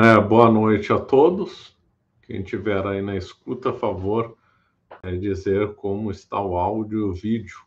É, boa noite a todos. Quem tiver aí na escuta, a favor, é dizer como está o áudio e o vídeo.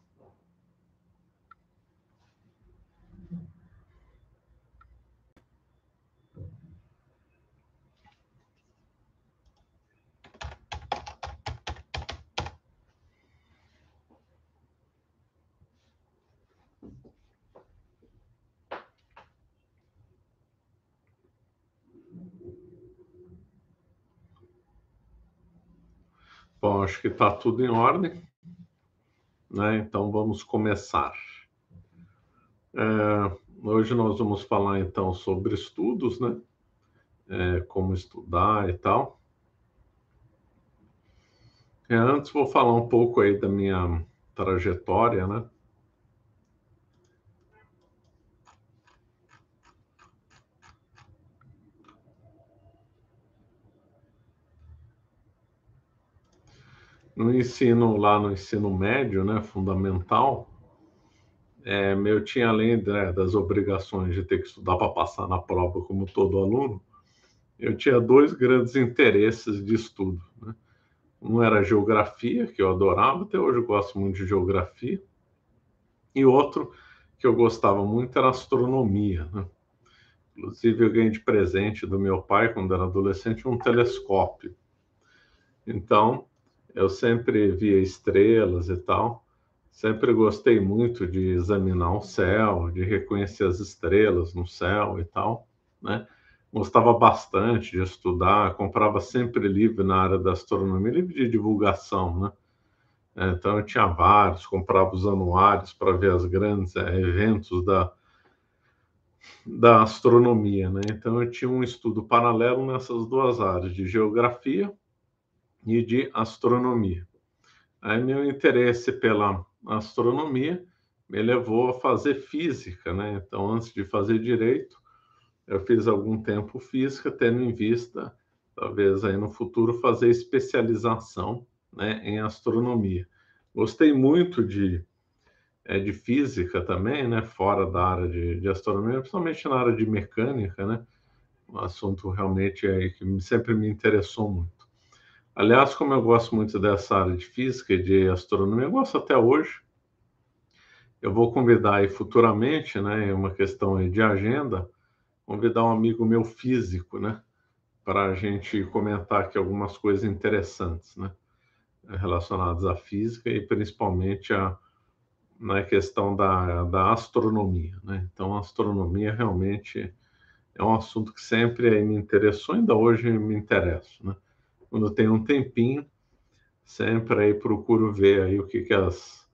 que está tudo em ordem. Né? Então vamos começar. É, hoje nós vamos falar então sobre estudos, né? É, como estudar e tal. É, antes vou falar um pouco aí da minha trajetória, né? no ensino lá no ensino médio, né, fundamental, é, eu tinha além né, das obrigações de ter que estudar para passar na prova como todo aluno, eu tinha dois grandes interesses de estudo. Né? Um era geografia, que eu adorava, até hoje eu gosto muito de geografia, e outro que eu gostava muito era astronomia. Né? Inclusive, eu ganhei de presente do meu pai, quando era adolescente, um telescópio. Então, eu sempre via estrelas e tal. Sempre gostei muito de examinar o céu, de reconhecer as estrelas no céu e tal, né? Gostava bastante de estudar, comprava sempre livro na área da astronomia, livro de divulgação, né? Então eu tinha vários, comprava os anuários para ver as grandes é, eventos da, da astronomia, né? Então eu tinha um estudo paralelo nessas duas áreas de geografia e de astronomia. Aí meu interesse pela astronomia me levou a fazer física, né? Então, antes de fazer direito, eu fiz algum tempo física, tendo em vista, talvez aí no futuro, fazer especialização né, em astronomia. Gostei muito de, é, de física também, né? Fora da área de, de astronomia, principalmente na área de mecânica, né? Um assunto realmente aí que sempre me interessou muito. Aliás, como eu gosto muito dessa área de física e de astronomia, eu gosto até hoje. Eu vou convidar aí futuramente, né, é uma questão de agenda, convidar um amigo meu físico, né, para a gente comentar aqui algumas coisas interessantes, né, relacionadas à física e principalmente a, na né, questão da, da astronomia. Né? Então, a astronomia realmente é um assunto que sempre me interessou, ainda hoje me interessa. Né? quando tem um tempinho, sempre aí procuro ver aí o que, que as,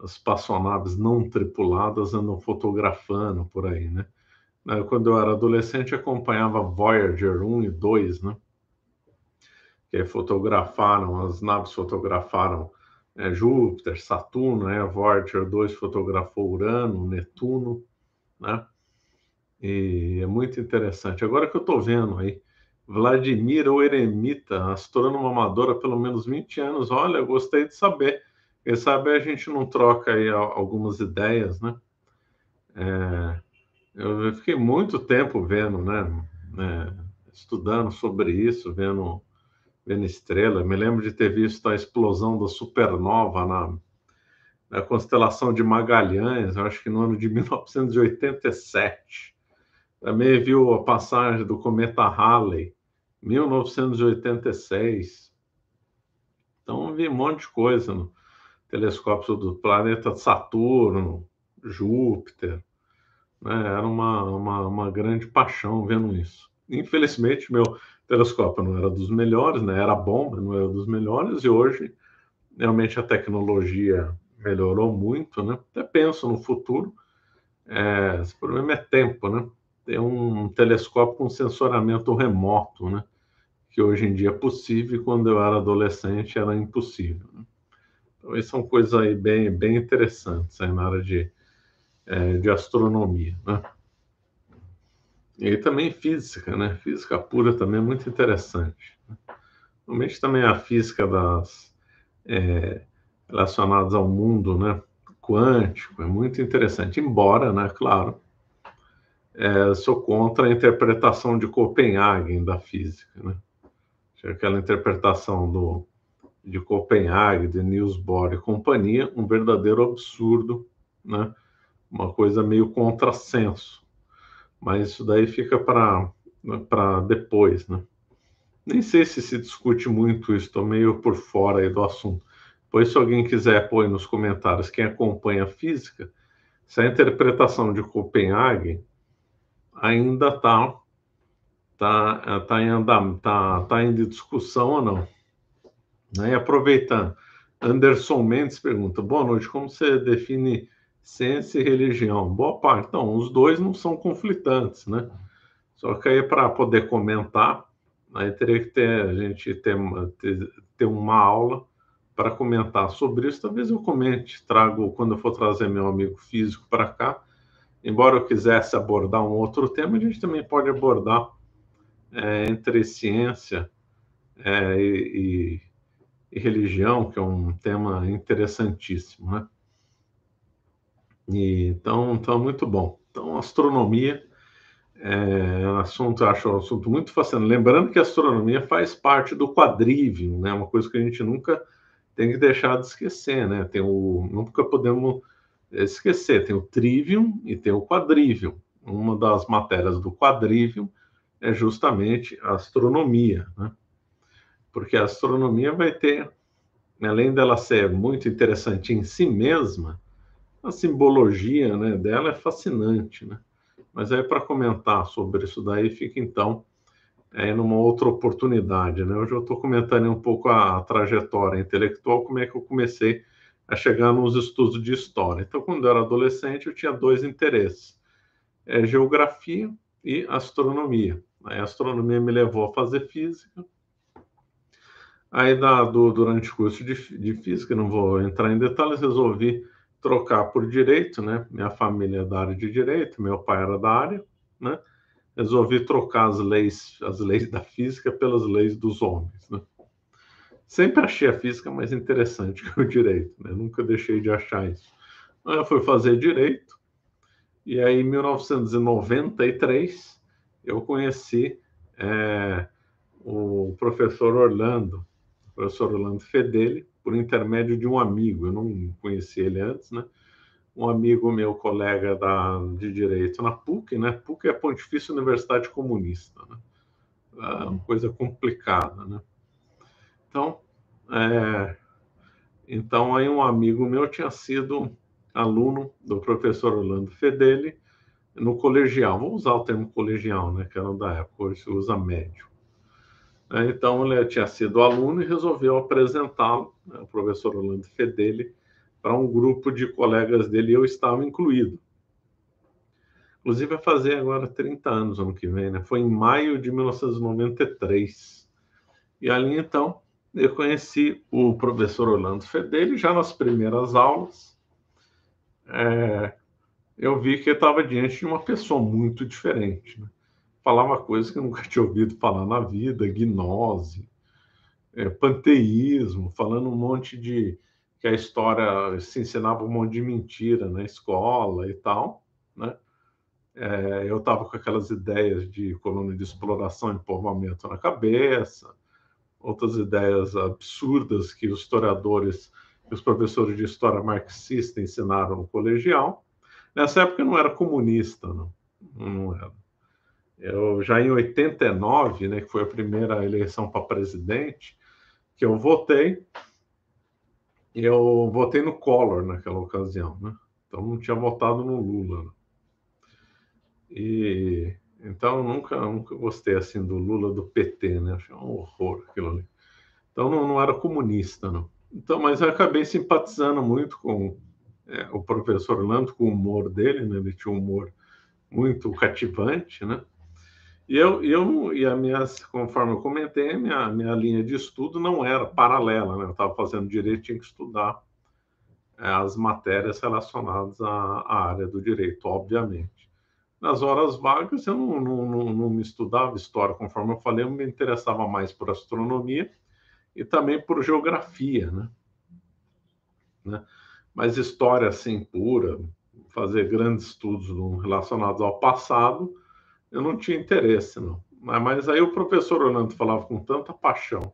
as espaçonaves não tripuladas andam fotografando por aí, né? Quando eu era adolescente, acompanhava Voyager 1 e 2, né? Que fotografaram, as naves fotografaram né, Júpiter, Saturno, né? Voyager 2 fotografou Urano, Netuno, né? E é muito interessante. Agora que eu estou vendo aí Vladimir o Eremita, astrônomo amador há pelo menos 20 anos. Olha, gostei de saber. Quem sabe a gente não troca aí algumas ideias, né? É, eu fiquei muito tempo vendo, né? É, estudando sobre isso, vendo, vendo estrela. Me lembro de ter visto a explosão da supernova na, na constelação de Magalhães, acho que no ano de 1987. Também viu a passagem do cometa Halley 1986. Então vi um monte de coisa no telescópio do planeta Saturno, Júpiter. Né? Era uma, uma, uma grande paixão vendo isso. Infelizmente, meu telescópio não era dos melhores, né? era bom, mas não era dos melhores, e hoje realmente a tecnologia melhorou muito, né? Até penso no futuro. É, esse problema é tempo, né? tem é um telescópio com sensoramento remoto, né? que hoje em dia é possível, quando eu era adolescente era impossível. Né? Então, isso são coisas aí bem, bem interessantes aí na área de, é, de astronomia. Né? E também física, né? Física pura também é muito interessante. Normalmente né? também a física das é, relacionadas ao mundo né, quântico é muito interessante, embora, né, claro, é, sou contra a interpretação de Copenhague da física, né? É aquela interpretação do, de Copenhague, de Niels Bohr e companhia, um verdadeiro absurdo, né? Uma coisa meio contrassenso. Mas isso daí fica para né, para depois, né? Nem sei se se discute muito isso, estou meio por fora aí do assunto. Pois se alguém quiser pôr nos comentários quem acompanha a física, se a interpretação de Copenhague ainda está tá, tá, é, tá em andamento, está tá em discussão ou não. Né? E aproveitando, Anderson Mendes pergunta: boa noite, como você define ciência e religião? Boa parte. Então, os dois não são conflitantes, né? Só que aí, para poder comentar, aí teria que ter, a gente ter, ter, ter uma aula para comentar sobre isso. Talvez eu comente, trago, quando eu for trazer meu amigo físico para cá, embora eu quisesse abordar um outro tema, a gente também pode abordar é, entre ciência é, e, e, religião, que é um tema interessantíssimo, né? E, então, então, é muito bom. Então, astronomia é, é um assunto, eu acho um assunto muito fascinante. Lembrando que a astronomia faz parte do quadrívio, né? Uma coisa que a gente nunca tem que deixar de esquecer, né? Tem o, nunca podemos esquecer, tem o trivium e tem o quadrivium. Uma das matérias do quadrivium é justamente a astronomia, né? Porque a astronomia vai ter, além dela ser muito interessante em si mesma, a simbologia né, dela é fascinante, né? Mas aí para comentar sobre isso daí fica então é, numa outra oportunidade, né? Hoje eu estou comentando um pouco a trajetória intelectual, como é que eu comecei a é, chegar nos estudos de história. Então, quando eu era adolescente, eu tinha dois interesses: é, geografia e astronomia. a astronomia me levou a fazer física. Aí, da, do, durante o curso de, de, física, não vou entrar em detalhes, resolvi trocar por direito, né? Minha família é da área de direito, meu pai era da área, né? Resolvi trocar as leis, as leis da física pelas leis dos homens, né? Sempre achei a física mais interessante que o direito, né? Nunca deixei de achar isso. Eu fui fazer direito, e aí em 1993 eu conheci é, o professor Orlando, o professor Orlando Fedeli, por intermédio de um amigo, eu não conheci ele antes, né? um amigo meu, colega da, de direito na PUC, né? PUC é a Pontifícia Universidade Comunista, né? É uma uhum. coisa complicada, né? Então, é, então aí um amigo meu tinha sido aluno do professor Orlando Fedeli no colegial. Vamos usar o termo colegial, né? Que era da época, hoje se usa médio. É, então, ele tinha sido aluno e resolveu apresentá-lo, né, o professor Orlando Fedeli, para um grupo de colegas dele, e eu estava incluído. Inclusive, vai fazer agora 30 anos, ano que vem, né? Foi em maio de 1993. E ali, então, eu conheci o professor Orlando Fedeli já nas primeiras aulas. É, eu vi que ele estava diante de uma pessoa muito diferente. Né? Falava coisas que eu nunca tinha ouvido falar na vida, gnose, é, panteísmo, falando um monte de que a história se ensinava um monte de mentira na escola e tal, né? É, eu estava com aquelas ideias de coluna de exploração e povoamento na cabeça, outras ideias absurdas que os historiadores, e os professores de história marxista ensinaram no colegial. Nessa época eu não era comunista, não. Não era. Eu já em 89, né, que foi a primeira eleição para presidente, que eu votei, eu votei no Collor naquela ocasião, né? Então não tinha votado no Lula. Né. E então, nunca, nunca gostei assim do Lula do PT, né? Achei um horror aquilo ali. Então, não, não era comunista, não. Então, mas eu acabei simpatizando muito com é, o professor Orlando, com o humor dele, né? Ele tinha um humor muito cativante, né? E eu, eu e a minha, conforme eu comentei, a minha, minha linha de estudo não era paralela, né? Eu estava fazendo direito, tinha que estudar é, as matérias relacionadas à, à área do direito, obviamente nas horas vagas eu não, não, não, não, me estudava história, conforme eu falei, eu me interessava mais por astronomia e também por geografia, né? né? Mas história assim pura, fazer grandes estudos relacionados ao passado, eu não tinha interesse, não. Mas aí o professor Orlando falava com tanta paixão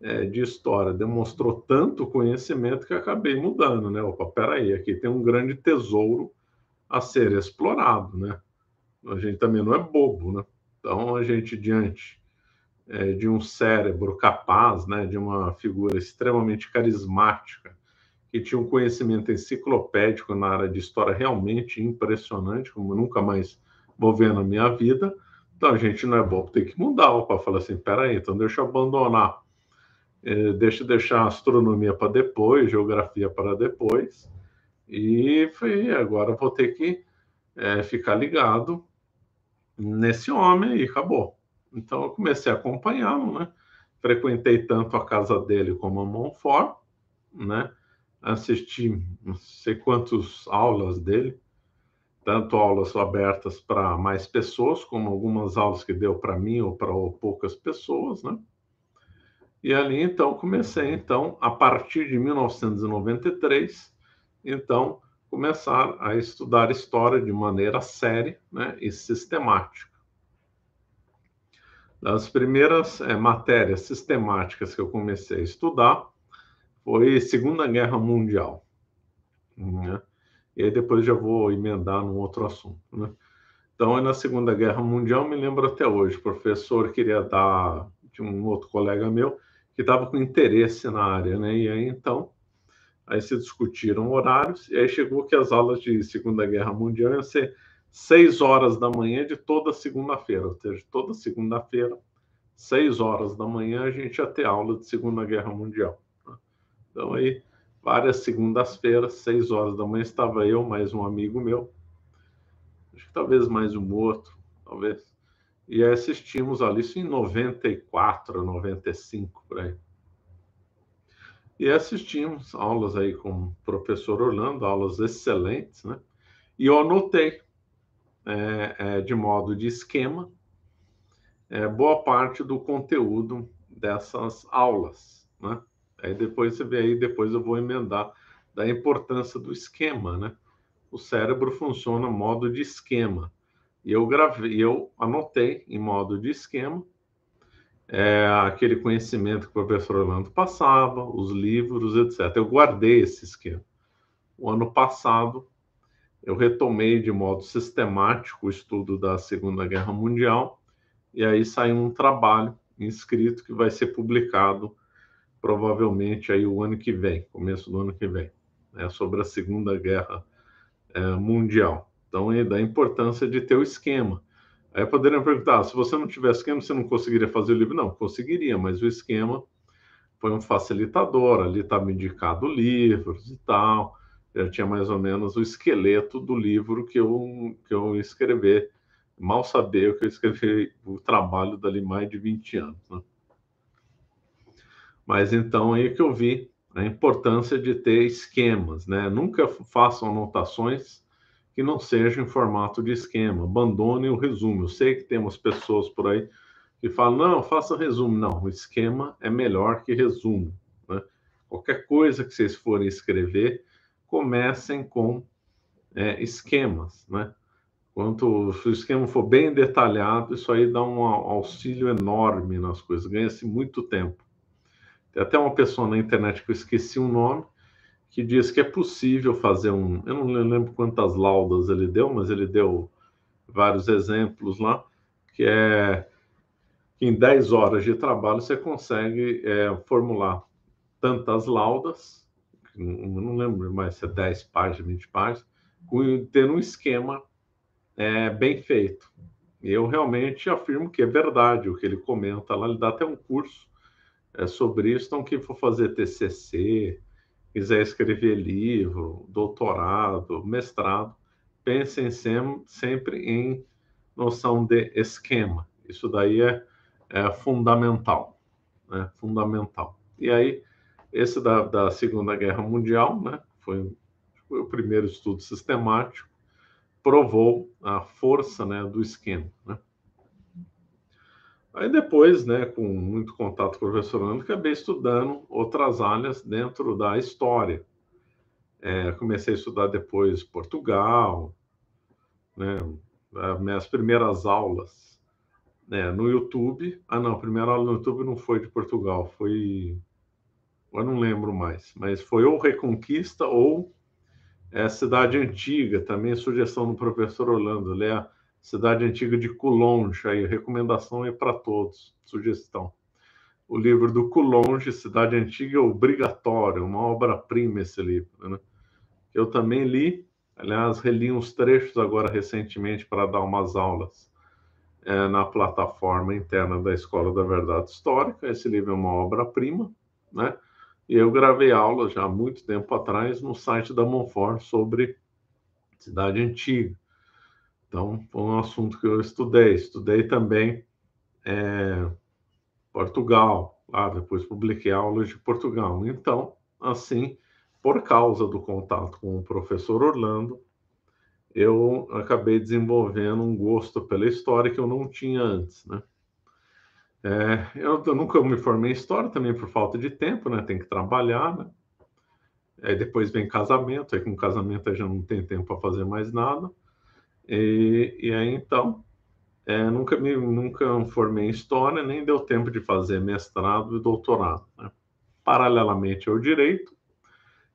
é, de história, demonstrou tanto conhecimento que acabei mudando, né? Opa, peraí, aqui tem um grande tesouro a ser explorado, né? A gente também não é bobo, né? Então, a gente, diante é, de um cérebro capaz, né, de uma figura extremamente carismática, que tinha um conhecimento enciclopédico na área de história realmente impressionante, como nunca mais vou ver na minha vida. Então, a gente não é bobo, tem que mudar. para falar assim, peraí, então deixa eu abandonar. É, deixa eu deixar a astronomia para depois, geografia para depois e foi, agora vou ter que é, ficar ligado nesse homem e acabou. Então eu comecei a acompanhá-lo, né? Frequentei tanto a casa dele como a Montfort, né? Assisti não sei quantas aulas dele, tanto aulas abertas para mais pessoas, como algumas aulas que deu para mim ou para poucas pessoas, né? E ali então comecei então a partir de 1993 então começar a estudar história de maneira séria né, e sistemática. Das primeiras é, matérias sistemáticas que eu comecei a estudar foi Segunda Guerra Mundial. Né? E aí depois já vou emendar num outro assunto. Né? Então, na Segunda Guerra Mundial, me lembro até hoje, o professor queria dar de um outro colega meu que estava com interesse na área, né? E aí, então, Aí se discutiram horários, e aí chegou que as aulas de Segunda Guerra Mundial iam ser seis horas da manhã de toda segunda-feira, ou seja, toda segunda-feira, seis horas da manhã, a gente ia ter aula de Segunda Guerra Mundial. Né? Então, aí, várias segundas-feiras, seis horas da manhã, estava eu, mais um amigo meu, acho que talvez mais um outro, talvez, e aí assistimos ali, isso em 94, 95, por aí e assistimos aulas aí com o professor Orlando, aulas excelentes, né? E eu anotei, é, é, de modo de esquema, é, boa parte do conteúdo dessas aulas, né? Aí depois você vê aí, depois eu vou emendar da importância do esquema, né? O cérebro funciona modo de esquema. E eu gravei, eu anotei em modo de esquema é, aquele conhecimento que o professor Orlando passava, os livros, etc. Eu guardei esse esquema. O ano passado, eu retomei de modo sistemático o estudo da Segunda Guerra Mundial, e aí saiu um trabalho inscrito que vai ser publicado provavelmente aí o ano que vem, começo do ano que vem, né, sobre a Segunda Guerra é, Mundial. Então, é da importância de ter o esquema. Aí poderiam perguntar: ah, se você não tiver esquema, você não conseguiria fazer o livro? Não, conseguiria, mas o esquema foi um facilitador. Ali tá estava indicado livros e tal. Já tinha mais ou menos o esqueleto do livro que eu, que eu escrever. Mal sabia que eu escrevi o trabalho dali mais de 20 anos. Né? Mas então aí que eu vi a importância de ter esquemas, né? Nunca façam anotações que não seja em formato de esquema. Abandone o resumo. Eu sei que temos pessoas por aí que falam, não, faça resumo. Não, o esquema é melhor que resumo. Né? Qualquer coisa que vocês forem escrever, comecem com é, esquemas. Né? Quanto se o esquema for bem detalhado, isso aí dá um auxílio enorme nas coisas, ganha-se muito tempo. Tem até uma pessoa na internet que eu esqueci o um nome, que diz que é possível fazer um. Eu não lembro quantas laudas ele deu, mas ele deu vários exemplos lá, que é que em 10 horas de trabalho você consegue é, formular tantas laudas, não lembro mais se é 10 páginas, 20 páginas, com, tendo um esquema é, bem feito. Eu realmente afirmo que é verdade o que ele comenta lá, ele dá até um curso é, sobre isso, então quem for fazer TCC, quiser escrever livro, doutorado, mestrado, pensem sem, sempre em noção de esquema. Isso daí é, é fundamental, né? Fundamental. E aí, esse da, da Segunda Guerra Mundial, né? Foi, foi o primeiro estudo sistemático, provou a força né, do esquema, né? Aí depois, né, com muito contato com o professor Orlando, acabei estudando outras áreas dentro da história. É, comecei a estudar depois Portugal, né, minhas primeiras aulas né, no YouTube. Ah, não, a primeira aula no YouTube não foi de Portugal, foi. Eu não lembro mais, mas foi ou Reconquista ou é, Cidade Antiga, também sugestão do professor Orlando, ler né? Cidade Antiga de Coulonge, aí recomendação é para todos, sugestão. O livro do Coulonge, Cidade Antiga é obrigatório, uma obra-prima esse livro. Né? Eu também li, aliás, reli uns trechos agora recentemente para dar umas aulas é, na plataforma interna da Escola da Verdade Histórica. Esse livro é uma obra-prima, né? E eu gravei aula já há muito tempo atrás no site da Monfort sobre Cidade Antiga. Então, foi um assunto que eu estudei. Estudei também é, Portugal, ah, depois publiquei aulas de Portugal. Então, assim, por causa do contato com o professor Orlando, eu acabei desenvolvendo um gosto pela história que eu não tinha antes, né? É, eu, eu, nunca me formei em história também por falta de tempo, né? Tem que trabalhar, né? Aí é, depois vem casamento, aí com casamento eu já não tem tempo para fazer mais nada. E, e aí, então, é, nunca me nunca formei em história, nem deu tempo de fazer mestrado e doutorado. Né? Paralelamente ao direito,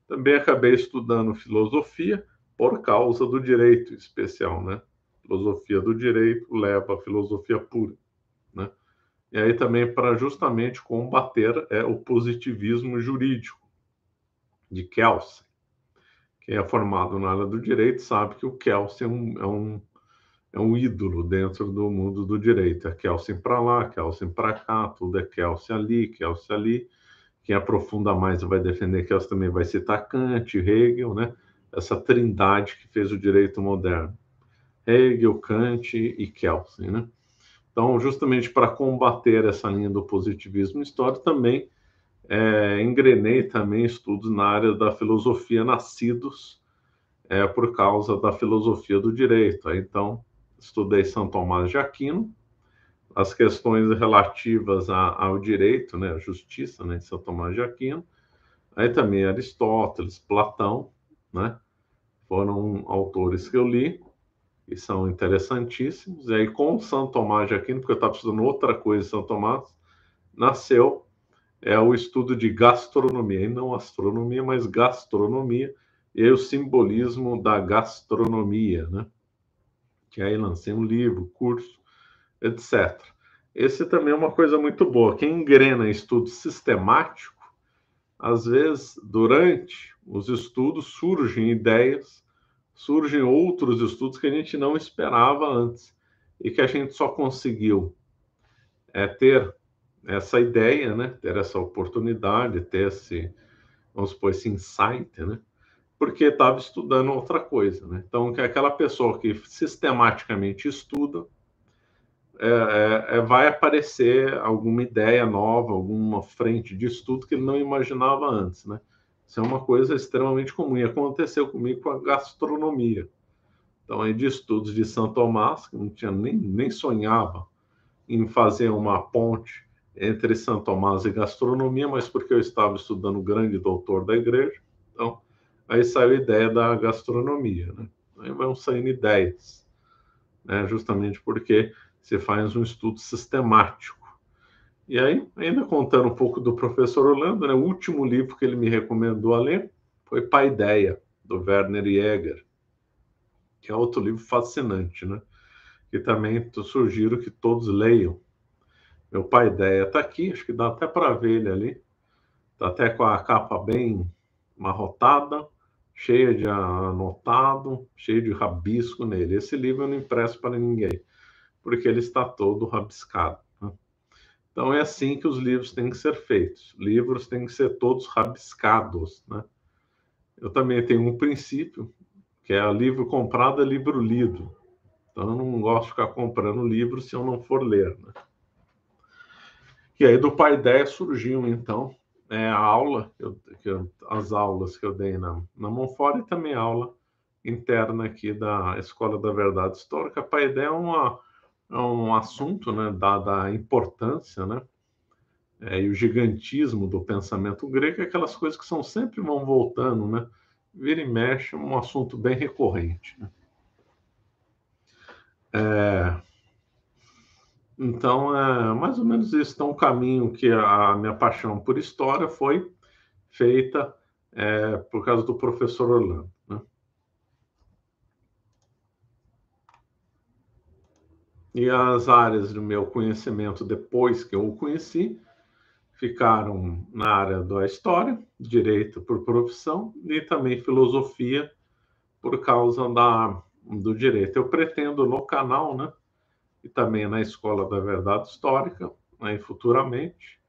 também acabei estudando filosofia por causa do direito especial, né? Filosofia do direito leva à filosofia pura, né? E aí também para justamente combater é, o positivismo jurídico de Kelsen, quem é formado na área do direito sabe que o Kelsen é um, é um, é um ídolo dentro do mundo do direito. É Kelsen para lá, Kelsen para cá, tudo é Kelsen ali, Kelsen ali. Quem aprofunda mais vai defender Kelsen também, vai citar Kant, Hegel, né? essa trindade que fez o direito moderno. Hegel, Kant e Kelsen, né? Então, justamente para combater essa linha do positivismo histórico, também é, engrenei também estudos na área da filosofia nascidos é, por causa da filosofia do direito. Então, estudei São Tomás de Aquino, as questões relativas a, ao direito, né, justiça, né, de São Tomás de Aquino, aí também Aristóteles, Platão, né, foram autores que eu li e são interessantíssimos. E aí com São Tomás de Aquino, porque eu estava estudando outra coisa em São Tomás, nasceu é o estudo de gastronomia, e não astronomia, mas gastronomia, e o simbolismo da gastronomia, né? Que aí lancei um livro, curso, etc. Esse também é uma coisa muito boa. Quem engrena estudo sistemático, às vezes, durante os estudos, surgem ideias, surgem outros estudos que a gente não esperava antes e que a gente só conseguiu é, ter essa ideia, né? Ter essa oportunidade, ter esse, vamos supor, esse insight, né? Porque estava estudando outra coisa, né? Então, que aquela pessoa que sistematicamente estuda, é, é, é, vai aparecer alguma ideia nova, alguma frente de estudo que ele não imaginava antes, né? Isso é uma coisa extremamente comum. E aconteceu comigo com a gastronomia. Então, aí de estudos de São Tomás, que não tinha nem, nem sonhava em fazer uma ponte entre é São Tomás e gastronomia, mas porque eu estava estudando o grande doutor da igreja, então aí saiu a ideia da gastronomia, né? Aí vão saindo ideias, né? Justamente porque você faz um estudo sistemático. E aí, ainda contando um pouco do professor Orlando, né? O último livro que ele me recomendou a ler foi Paideia, do Werner Jäger, que é outro livro fascinante, né? Que também sugiro que todos leiam meu pai ideia está aqui, acho que dá até para ver ele ali. Está até com a capa bem marrotada, cheia de anotado, cheio de rabisco nele. Esse livro eu não impresso para ninguém, porque ele está todo rabiscado. Né? Então é assim que os livros têm que ser feitos. Livros têm que ser todos rabiscados, né? Eu também tenho um princípio, que é livro comprado é livro lido. Então eu não gosto de ficar comprando livro se eu não for ler, né? E aí do Pai Ideia surgiu, então, é, a aula, eu, eu, as aulas que eu dei na, na Monfort e também aula interna aqui da Escola da Verdade Histórica. Pai Ideia é, uma, é um assunto, né, da, a importância, né, é, e o gigantismo do pensamento grego, é aquelas coisas que são sempre vão voltando, né, vira e mexe, é um assunto bem recorrente, né. É... Então, é mais ou menos isso. Então, o caminho que a minha paixão por história foi feita é, por causa do professor Orlando. Né? E as áreas do meu conhecimento, depois que eu o conheci, ficaram na área da história, direito por profissão e também filosofia por causa da, do direito. Eu pretendo no canal, né? e também na Escola da Verdade Histórica, né, e futuramente,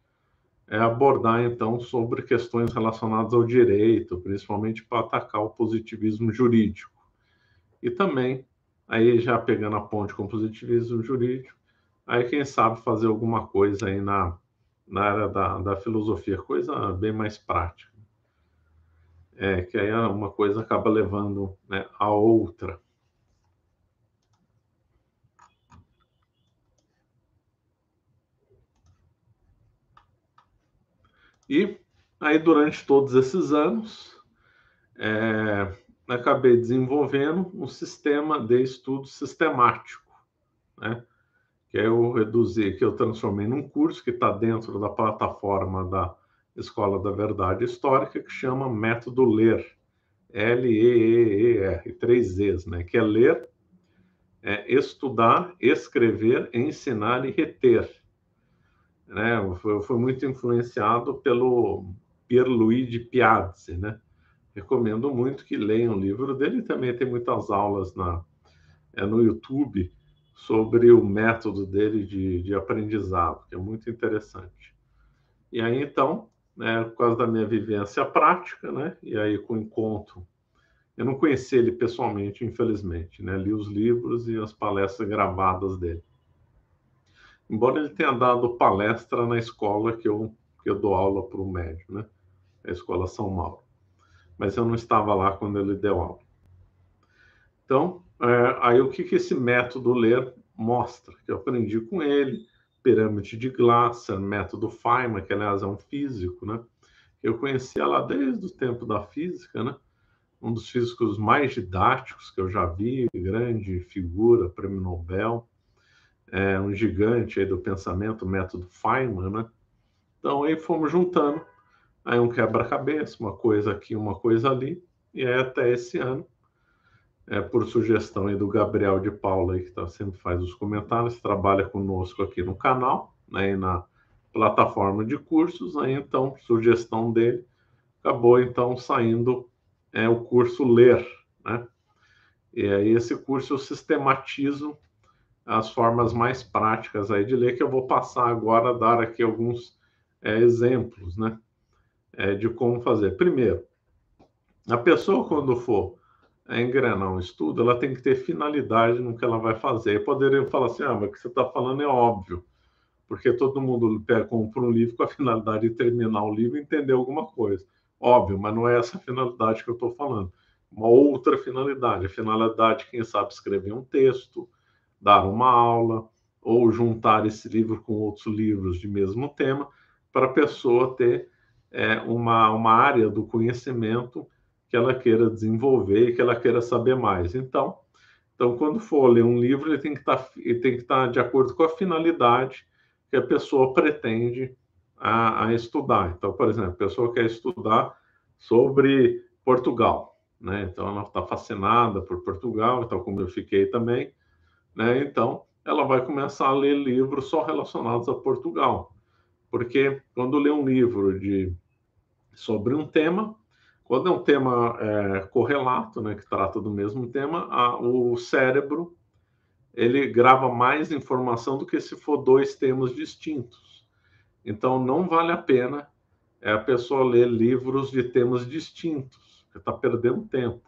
é abordar então sobre questões relacionadas ao direito, principalmente para atacar o positivismo jurídico. E também, aí já pegando a ponte com o positivismo jurídico, aí quem sabe fazer alguma coisa aí na, na área da, da filosofia, coisa bem mais prática. É, que aí é uma coisa acaba levando né, a outra. E aí, durante todos esses anos, é, acabei desenvolvendo um sistema de estudo sistemático, né? que eu é reduzi, que eu transformei num curso que está dentro da plataforma da Escola da Verdade Histórica, que chama Método Ler, L-E-E-E-R, três E's, né? que é ler, é, estudar, escrever, ensinar e reter né? Foi, muito influenciado pelo Pierluigi Piazzi, né? Recomendo muito que leiam o livro dele. Também tem muitas aulas na, é, no YouTube sobre o método dele de, de aprendizado, que é muito interessante. E aí, então, né, por causa da minha vivência prática, né? E aí, com o encontro eu não conheci ele pessoalmente, infelizmente, né? Li os livros e as palestras gravadas dele embora ele tenha dado palestra na escola que eu, que eu dou aula para o médio, né? A escola São Mauro. Mas eu não estava lá quando ele deu aula. Então, é, aí o que, que esse método ler mostra? Que eu aprendi com ele, pirâmide de Glasser, método Feynman, que aliás é um físico, né? Eu conhecia lá desde o tempo da física, né? Um dos físicos mais didáticos que eu já vi, grande figura, prêmio Nobel é, um gigante aí do pensamento, método Feynman, né? Então aí fomos juntando aí um quebra-cabeça, uma coisa aqui, uma coisa ali, e aí até esse ano, é, por sugestão aí do Gabriel de Paula, aí, que tá, sempre faz os comentários, trabalha conosco aqui no canal, né, e na plataforma de cursos, aí né, então, sugestão dele, acabou então saindo é, o curso Ler, né? E aí esse curso eu sistematizo as formas mais práticas aí de ler, que eu vou passar agora a dar aqui alguns é, exemplos, né? É, de como fazer. Primeiro, a pessoa, quando for é, engrenar um estudo, ela tem que ter finalidade no que ela vai fazer. E poderia falar assim, ah, mas o que você está falando é óbvio, porque todo mundo pega, compra um livro com a finalidade de terminar o livro e entender alguma coisa. Óbvio, mas não é essa finalidade que eu estou falando. Uma outra finalidade, a finalidade, quem sabe, escrever um texto, dar uma aula ou juntar esse livro com outros livros de mesmo tema para a pessoa ter é, uma, uma área do conhecimento que ela queira desenvolver e que ela queira saber mais. Então, então quando for ler um livro, ele tem que tá, estar tá de acordo com a finalidade que a pessoa pretende a, a, estudar. Então, por exemplo, a pessoa quer estudar sobre Portugal, né? Então, ela está fascinada por Portugal, então, como eu fiquei também, né? Então, ela vai começar a ler livros só relacionados a Portugal. Porque quando lê um livro de, sobre um tema, quando é um tema é, correlato, né, que trata do mesmo tema, a, o cérebro ele grava mais informação do que se for dois temas distintos. Então, não vale a pena é, a pessoa ler livros de temas distintos, porque está perdendo tempo.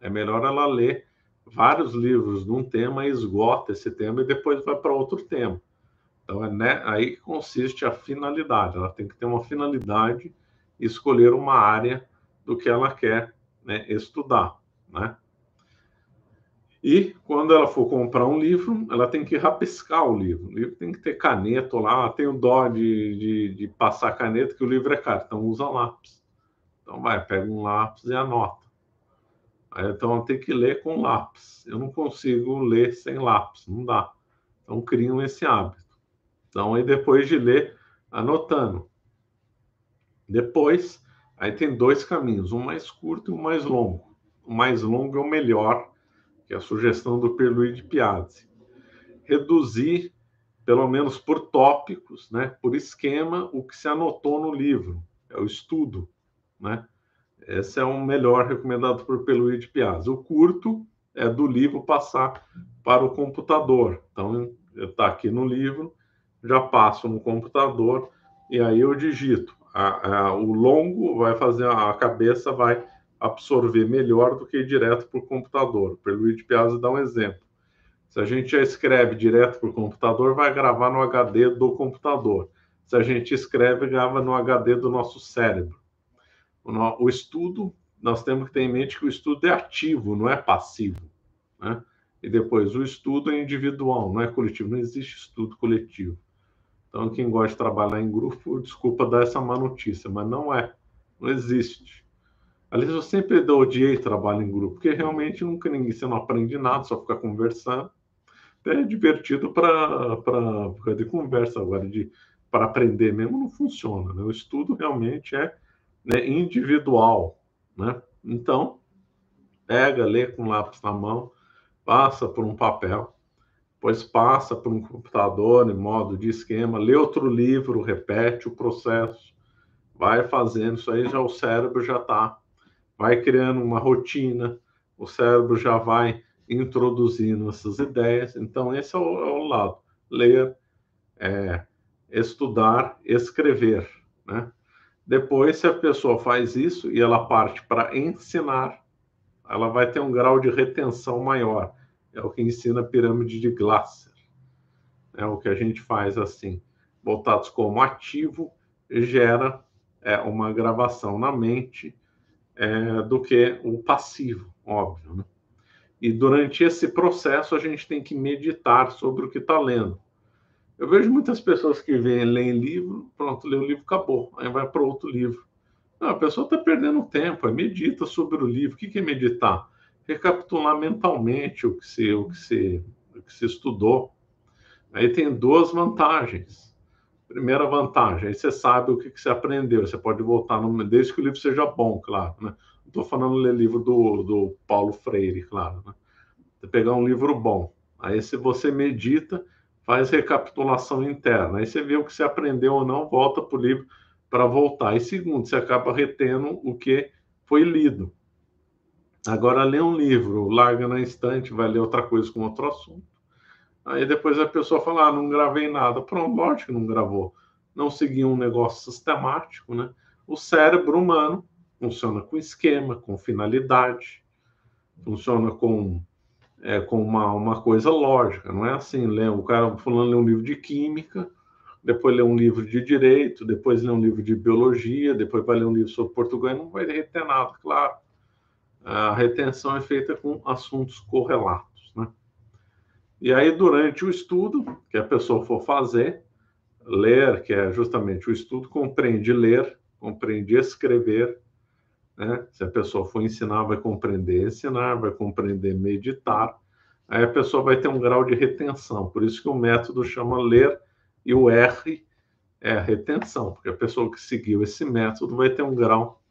É melhor ela ler vários livros de um tema, esgota esse tema e depois vai para outro tema. Então, é né, aí que consiste a finalidade. Ela tem que ter uma finalidade e escolher uma área do que ela quer né, estudar, né? E quando ela for comprar um livro, ela tem que rapiscar o livro. O livro tem que ter caneta lá. Tem o dó de, de, de, passar caneta, que o livro é caro. Então usa lápis. Então vai, pega um lápis e anota. Então tem que ler com lápis. Eu não consigo ler sem lápis, não dá. Então criam esse hábito. Então aí depois de ler, anotando. Depois, aí tem dois caminhos, um mais curto e um mais longo. O mais longo é o melhor, que é a sugestão do Pierluigi Piazzi. Reduzir, pelo menos por tópicos, né, por esquema, o que se anotou no livro, é o estudo, né? Esse é o melhor recomendado por de Piazza. O curto é do livro passar para o computador. Então, está aqui no livro, já passo no computador e aí eu digito. A, a, o longo vai fazer, a cabeça vai absorver melhor do que direto para o computador. de Piazza dá um exemplo. Se a gente já escreve direto para o computador, vai gravar no HD do computador. Se a gente escreve, grava no HD do nosso cérebro o, estudo, nós temos que ter em mente que o estudo é ativo, não é passivo. Né? E depois, o estudo é individual, não é coletivo, não existe estudo coletivo. Então, quem gosta de trabalhar em grupo, desculpa dar essa má notícia, mas não é, não existe. Aliás, eu sempre odiei trabalho em grupo, porque realmente nunca ninguém, você não aprende nada, só fica conversando. É divertido para de conversa agora, de para aprender mesmo não funciona. Né? O estudo realmente é né, individual. Né? Então, pega, lê com lápis na mão, passa por um papel, depois passa por um computador em modo de esquema, lê outro livro, repete o processo, vai fazendo isso aí, já o cérebro já está, vai criando uma rotina, o cérebro já vai introduzindo essas ideias. Então, esse é o, é o lado. Ler, é, estudar, escrever, né? Depois, se a pessoa faz isso e ela parte para ensinar, ela vai ter um grau de retenção maior. É o que ensina a pirâmide de Glasser. É o que a gente faz assim. Voltados como ativo, gera é, uma gravação na mente é, do que o passivo, óbvio. Né? E durante esse processo, a gente tem que meditar sobre o que está lendo. Eu vejo muitas pessoas que vêm, leem livro, pronto, lê o livro, acabou. Aí vai para outro livro. Não, a pessoa está perdendo tempo, medita sobre o livro. O que, é meditar? Recapitular mentalmente o que você, o que você, o que você estudou. Aí tem duas vantagens. Primeira vantagem, aí você sabe o que, que você aprendeu. Você pode voltar, no, desde que o livro seja bom, claro. Né? Não estou falando ler livro do, do Paulo Freire, claro. Né? Você pegar um livro bom. Aí se você medita faz recapitulação interna. Aí você vê o que você aprendeu ou não, volta para o livro para voltar. E segundo, você acaba retendo o que foi lido. Agora, lê um livro, larga na estante, vai ler outra coisa com outro assunto. Aí depois a pessoa fala: ah, não gravei nada. Pronto, lógico que não gravou. Não seguiu um negócio sistemático, né? O cérebro humano funciona com esquema, com finalidade, funciona com é, com uma, uma coisa lógica, não é assim, lê, o cara fulano lê um livro de química, depois lê um livro de direito, depois lê um livro de biologia, depois vai ler um livro sobre português, não vai reter nada, claro. A retenção é feita com assuntos correlatos, né? E aí, durante o estudo que a pessoa for fazer, ler, que é justamente o estudo, compreende ler, compreende escrever, né? Se a pessoa for ensinar, vai compreender ensinar, vai compreender meditar. Aí a pessoa vai ter um grau de retenção. Por isso que o método chama ler e o R é retenção, porque a pessoa que seguiu esse método vai ter um grau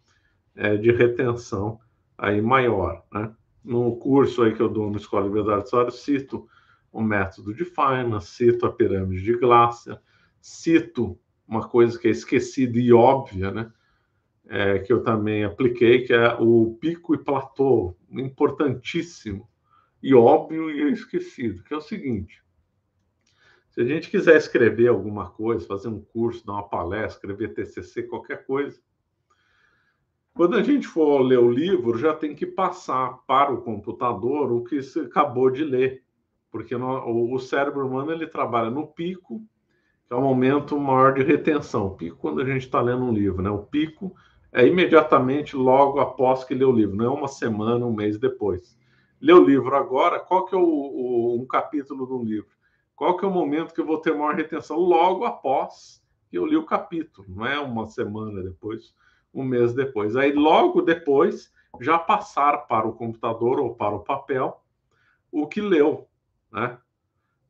é, de retenção aí maior, né? No curso aí que eu dou na Escola de Verdade História, cito o método de Feynman, cito a pirâmide de Glasser, cito uma coisa que é esquecida e óbvia, né? é, que eu também apliquei, que é o pico e platô, importantíssimo e óbvio e esquecido, que é o seguinte: se a gente quiser escrever alguma coisa, fazer um curso, dar uma palestra, escrever TCC, qualquer coisa, quando a gente for ler o livro, já tem que passar para o computador o que se acabou de ler, porque no, o cérebro humano ele trabalha no pico, que é o momento maior de retenção. O pico quando a gente está lendo um livro, né? O pico é, imediatamente logo após que lê o livro, não é uma semana, um mês depois. Lê o livro agora, qual que é o, o um capítulo do livro? Qual que é o momento que eu vou ter maior retenção? Logo após que eu li o capítulo, não é uma semana depois, um mês depois. Aí logo depois já passar para o computador ou para o papel o que leu, né?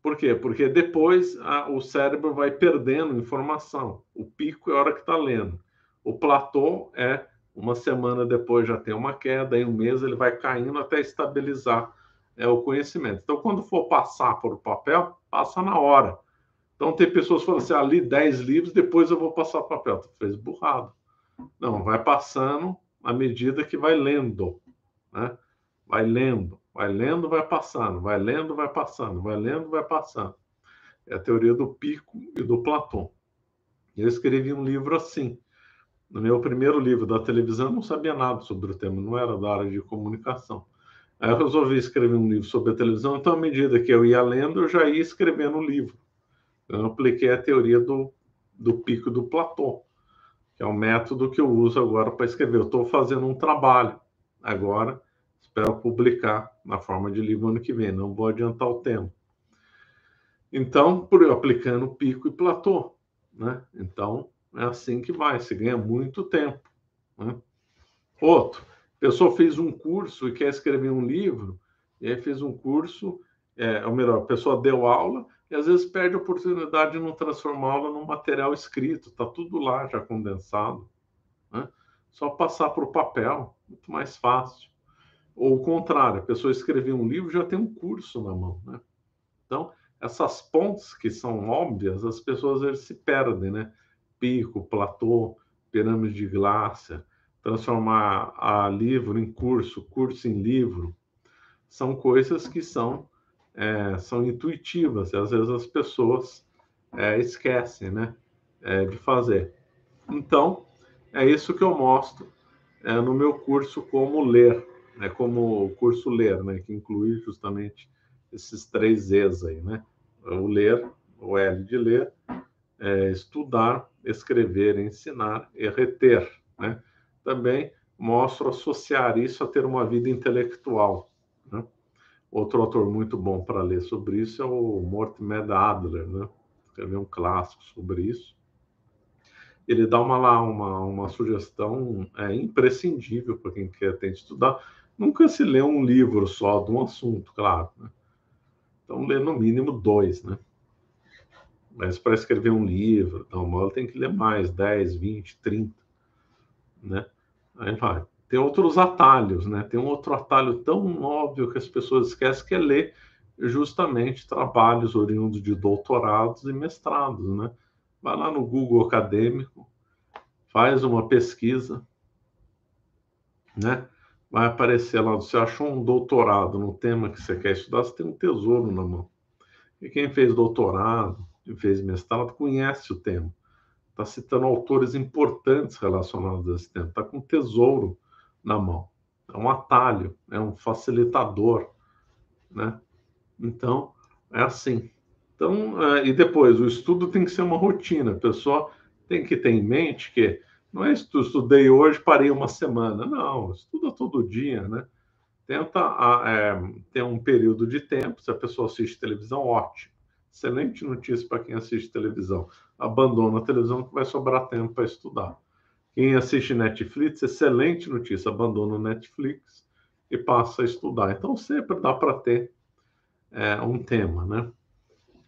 Por quê? Porque depois a, o cérebro vai perdendo informação. O pico é a hora que está lendo. O Platão é uma semana depois já tem uma queda, em um mês ele vai caindo até estabilizar é, o conhecimento. Então, quando for passar por papel, passa na hora. Então, tem pessoas que falam assim: ah, li 10 livros, depois eu vou passar o papel. Tu fez burrado. Não, vai passando à medida que vai lendo. Né? Vai lendo, vai lendo, vai passando, vai lendo, vai passando, vai lendo, vai passando. É a teoria do Pico e do Platão. Eu escrevi um livro assim no meu primeiro livro da televisão, eu não sabia nada sobre o tema, não era da área de comunicação. Aí eu resolvi escrever um livro sobre a televisão, então, à medida que eu ia lendo, eu já ia escrevendo o um livro. Eu apliquei a teoria do, do pico do platô, que é o um método que eu uso agora para escrever. Eu estou fazendo um trabalho agora, espero publicar na forma de livro ano que vem, não vou adiantar o tema. Então, por eu aplicando pico e platô, né? Então, é assim que vai, se ganha muito tempo. Né? Outro, a pessoa fez um curso e quer escrever um livro, e aí fez um curso, é, ou melhor, a pessoa deu aula, e às vezes perde a oportunidade de não transformar a aula num material escrito, está tudo lá já condensado. Né? Só passar para o papel, muito mais fácil. Ou o contrário, a pessoa escreveu um livro já tem um curso na mão. Né? Então, essas pontes que são óbvias, as pessoas eles se perdem, né? pico, platô, pirâmide de Glácia, transformar a livro em curso, curso em livro, são coisas que são, é, são intuitivas, e às vezes as pessoas é, esquecem né, é, de fazer. Então, é isso que eu mostro é, no meu curso Como Ler, né, como o curso Ler, né, que inclui justamente esses três E's aí, né? O ler, o L de ler, é, estudar escrever, ensinar e reter. Né? Também mostro associar isso a ter uma vida intelectual. Né? Outro autor muito bom para ler sobre isso é o Mortimer Adler, né? escreveu um clássico sobre isso. Ele dá uma lá uma, uma sugestão é imprescindível para quem quer tente estudar. Nunca se lê um livro só de um assunto, claro. Né? Então lê no mínimo dois, né? Mas para escrever um livro, tal, uma aula, tem que ler mais, 10, 20, 30, né? Aí vai. Tem outros atalhos, né? Tem um outro atalho tão óbvio que as pessoas esquecem que é ler justamente trabalhos oriundos de doutorados e mestrados, né? Vai lá no Google Acadêmico, faz uma pesquisa, né? Vai aparecer lá, você achou um doutorado no tema que você quer estudar, você tem um tesouro na mão. E quem fez doutorado, fez mestrado tá, conhece o tema. Está citando autores importantes relacionados a esse tema. Está com tesouro na mão. É um atalho, é um facilitador. Né? Então, é assim. Então, é, e depois, o estudo tem que ser uma rotina. A pessoa tem que ter em mente que não é isso, estudei hoje, parei uma semana. Não, estuda todo dia, né? Tenta ah, é, ter um período de tempo. Se a pessoa assiste televisão, ótimo. Excelente notícia para quem assiste televisão. Abandona a televisão que vai sobrar tempo para estudar. Quem assiste Netflix, excelente notícia, abandona o Netflix e passa a estudar. Então sempre dá para ter é, um tema, né?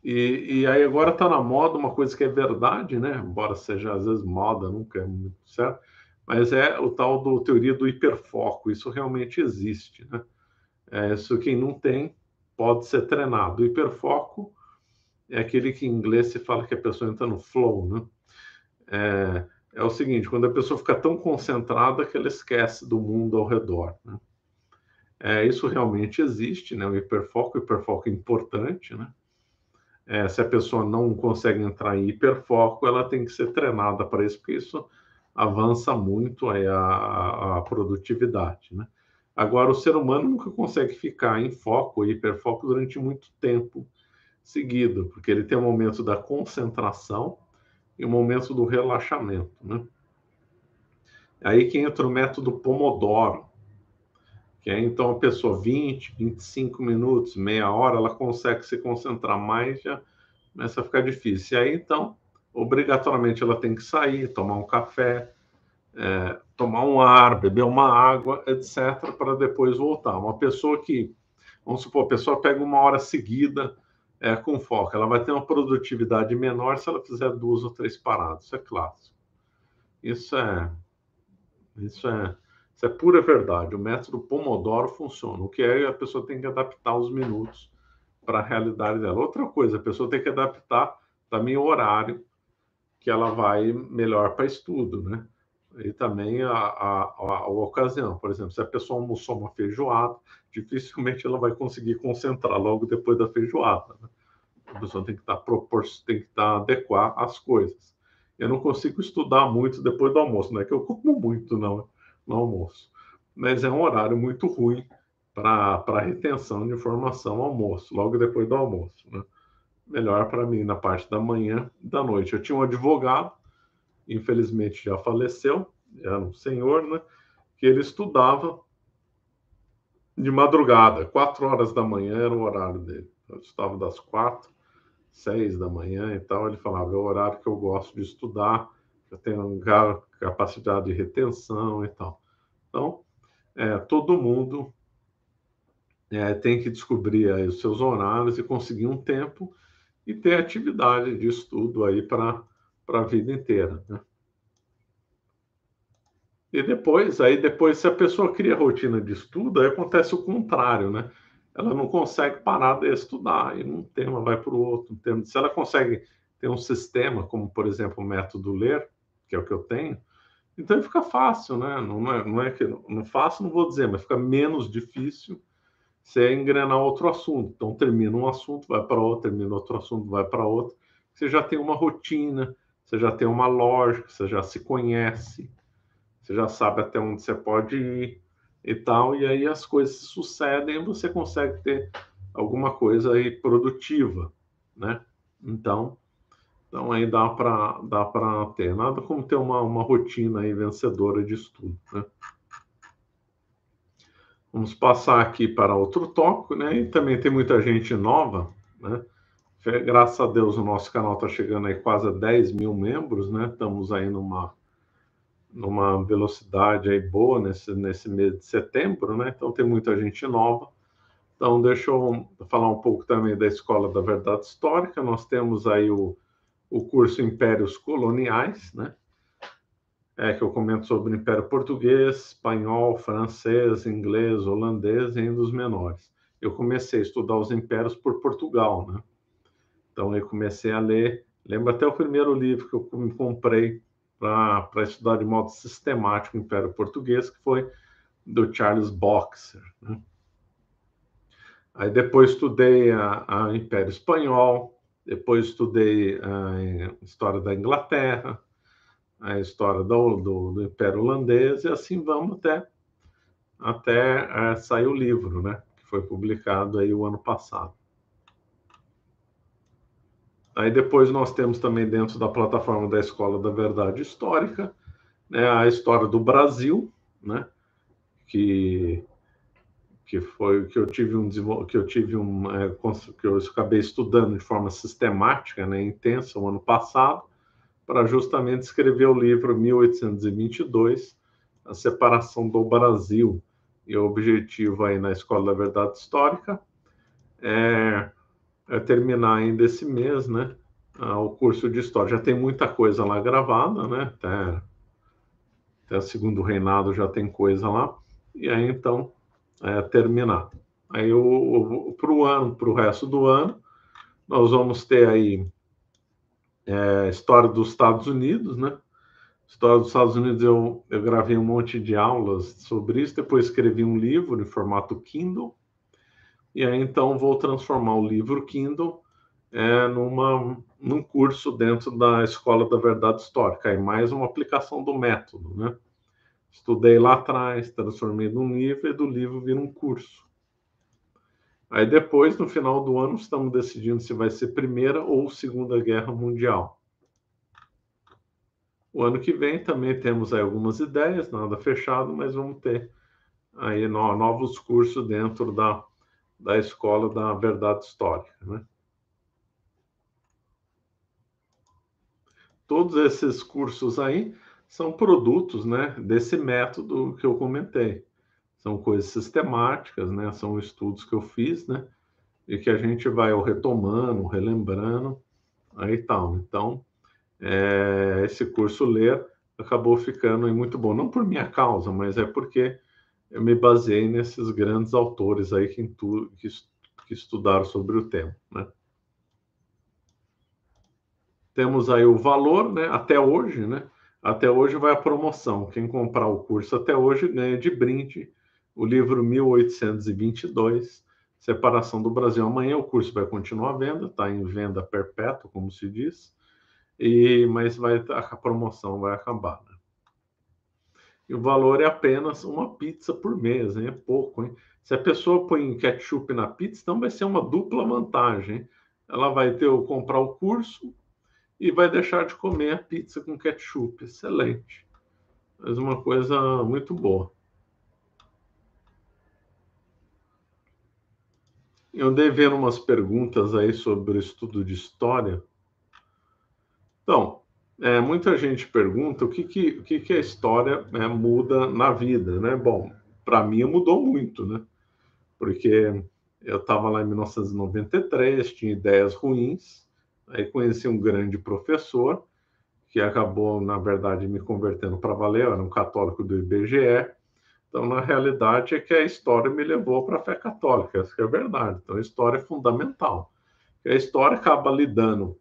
E, e aí agora está na moda uma coisa que é verdade, né? Embora seja às vezes moda, nunca é muito certo, mas é o tal do teoria do hiperfoco. Isso realmente existe, né? É, isso quem não tem pode ser treinado. O hiperfoco é aquele que em inglês se fala que a pessoa entra no flow, né? É, é o seguinte, quando a pessoa fica tão concentrada que ela esquece do mundo ao redor, né? É, isso realmente existe, né? O hiperfoco, o hiperfoco é importante, né? É, se a pessoa não consegue entrar em hiperfoco, ela tem que ser treinada para isso, porque isso avança muito aí, a, a, produtividade, né? Agora, o ser humano nunca consegue ficar em foco, hiperfoco, durante muito tempo, seguido, porque ele tem o momento da concentração e o momento do relaxamento, né? É aí que entra o método Pomodoro, que é então a pessoa 20, 25 minutos, meia hora, ela consegue se concentrar mais, já começa a ficar difícil. E aí então, obrigatoriamente ela tem que sair, tomar um café, é, tomar um ar, beber uma água, etc., para depois voltar. Uma pessoa que, vamos supor, a pessoa pega uma hora seguida é, com foco. Ela vai ter uma produtividade menor se ela fizer duas ou três paradas. Isso é clássico. Isso é, isso é, isso é pura verdade. O método Pomodoro funciona. O que é a pessoa tem que adaptar os minutos para a realidade dela. Outra coisa, a pessoa tem que adaptar também o horário que ela vai melhor para estudo, né? e também a, a, a, ocasião. Por exemplo, se a pessoa almoçou uma feijoada, dificilmente ela vai conseguir concentrar logo depois da feijoada. Né? A pessoa tem que estar tá propor, tem que estar tá adequar as coisas. Eu não consigo estudar muito depois do almoço, não é que eu como muito não no almoço, mas é um horário muito ruim para retenção de informação almoço, logo depois do almoço. Né? Melhor para mim na parte da manhã, da noite. Eu tinha um advogado infelizmente já faleceu, era um senhor, né? Que ele estudava de madrugada, quatro horas da manhã era o horário dele. Eu estava das quatro, seis da manhã e tal. Ele falava: é o horário que eu gosto de estudar, eu tenho capacidade de retenção e tal. Então, é, todo mundo é, tem que descobrir aí os seus horários e conseguir um tempo e ter atividade de estudo aí para para a vida inteira. Né? E depois, aí depois, se a pessoa cria rotina de estudo, aí acontece o contrário, né? Ela não consegue parar de estudar, e um tema vai para o outro. tema... Se ela consegue ter um sistema, como, por exemplo, o método ler, que é o que eu tenho, então fica fácil, né? Não, é, não é que não fácil, não vou dizer, mas fica menos difícil você engrenar outro assunto. Então termina um assunto, vai para outro, termina outro assunto, vai para outro. Você já tem uma rotina, você já tem uma lógica, você já se conhece, você já sabe até onde você pode ir e tal, e aí as coisas sucedem e você consegue ter alguma coisa aí produtiva, né? Então, então aí dá para dá para ter nada como ter uma, uma rotina aí vencedora de estudo, né? Vamos passar aqui para outro tópico, né? E também tem muita gente nova, né? Graças a Deus o nosso canal está chegando aí quase a 10 mil membros, né? Estamos aí numa, numa velocidade aí boa nesse, nesse mês de setembro, né? Então tem muita gente nova. Então deixa eu falar um pouco também da Escola da Verdade Histórica. Nós temos aí o, o curso Impérios Coloniais, né? É, que eu comento sobre o Império Português, Espanhol, Francês, Inglês, Holandês e ainda os menores. Eu comecei a estudar os impérios por Portugal, né? Então eu comecei a ler, lembro até o primeiro livro que eu me comprei para estudar de modo sistemático o Império Português, que foi do Charles Boxer. Né? Aí depois estudei a, a Império Espanhol, depois estudei a história da Inglaterra, a história do, do, do Império Holandês, e assim vamos até, até é, sair o livro, né? que foi publicado aí o ano passado. Aí depois nós temos também dentro da plataforma da Escola da Verdade Histórica, né, a história do Brasil, né, que que foi que eu tive um que eu tive um é, que eu acabei estudando de forma sistemática, né, intensa, o um ano passado, para justamente escrever o livro 1822, a separação do Brasil e o objetivo aí na Escola da Verdade Histórica é é terminar ainda esse mês, né? Ah, o curso de história. Já tem muita coisa lá gravada, né? Até, até segundo reinado já tem coisa lá. E aí então é, terminar. Aí para o ano, para o resto do ano, nós vamos ter aí é, história dos Estados Unidos, né? História dos Estados Unidos, eu, eu gravei um monte de aulas sobre isso, depois escrevi um livro em formato Kindle, e aí então vou transformar o livro Kindle é, numa, num curso dentro da Escola da Verdade Histórica, e mais uma aplicação do método, né? Estudei lá atrás, transformei num livro e do livro vira um curso. Aí depois, no final do ano, estamos decidindo se vai ser Primeira ou Segunda Guerra Mundial. O ano que vem também temos algumas ideias, nada fechado, mas vamos ter aí novos cursos dentro da da escola da verdade histórica. Né? Todos esses cursos aí são produtos né, desse método que eu comentei. São coisas sistemáticas, né, são estudos que eu fiz, né, e que a gente vai retomando, relembrando, aí tal. Então, é, esse curso Ler acabou ficando aí muito bom. Não por minha causa, mas é porque eu me baseei nesses grandes autores aí que, que, que estudaram sobre o tema, né? Temos aí o valor, né? Até hoje, né? Até hoje vai a promoção. Quem comprar o curso até hoje ganha de brinde o livro 1822, Separação do Brasil Amanhã. O curso vai continuar à venda, está em venda perpétua, como se diz, e mas vai a promoção vai acabar. Né? e o valor é apenas uma pizza por mês, hein? é pouco. Hein? Se a pessoa põe ketchup na pizza, então vai ser uma dupla vantagem. Hein? Ela vai ter o comprar o curso e vai deixar de comer a pizza com ketchup. Excelente. Mas uma coisa muito boa. Eu dei vendo umas perguntas aí sobre o estudo de história. Então, é, muita gente pergunta o que, que, o que, que a história né, muda na vida, né? Bom, para mim mudou muito, né? Porque eu estava lá em 1993, tinha ideias ruins, aí conheci um grande professor que acabou, na verdade, me convertendo para valer, eu era um católico do IBGE. Então, na realidade, é que a história me levou para a fé católica, essa é a verdade. Então, a história é fundamental. A história acaba lidando